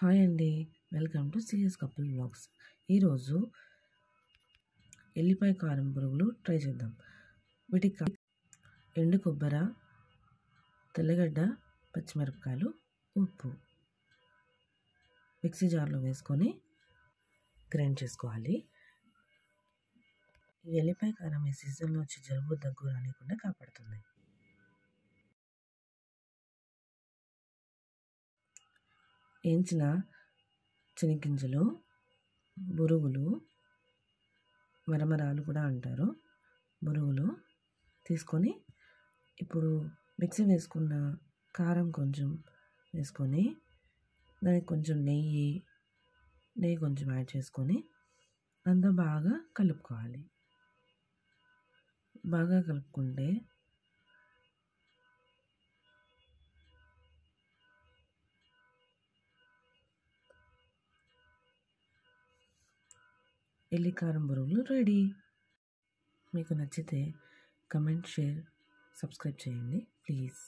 hi అండి welcome to CS couple vlogs ఈరోజు ఎల్లిపాయ కారం పురుగులు ట్రై చేద్దాం వీటికి ఎండు కొబ్బర తెల్లగడ్డ పచ్చిమిరపకాయలు ఉప్పు మిక్సీ జార్లో వేసుకొని గ్రైండ్ చేసుకోవాలి ఎల్లిపాయ కారం ఈ సీజన్లో వచ్చి జలుబు దగ్గు రానికుండా కాపాడుతుంది వేయించిన చెనిగ్గింజలు బురుగులు మరమరాలు కూడా అంటారు బురుగులు తీసుకొని ఇప్పుడు మిక్సీ వేసుకున్న కారం కొంచెం వేసుకొని దానికి కొంచెం నెయ్యి నెయ్యి కొంచెం యాడ్ చేసుకొని అంతా బాగా కలుపుకోవాలి బాగా కలుపుకుంటే ఎల్లి కారం బురుగులు రెడీ మీకు నచ్చితే కమెంట్ షేర్ సబ్స్క్రైబ్ చేయండి ప్లీజ్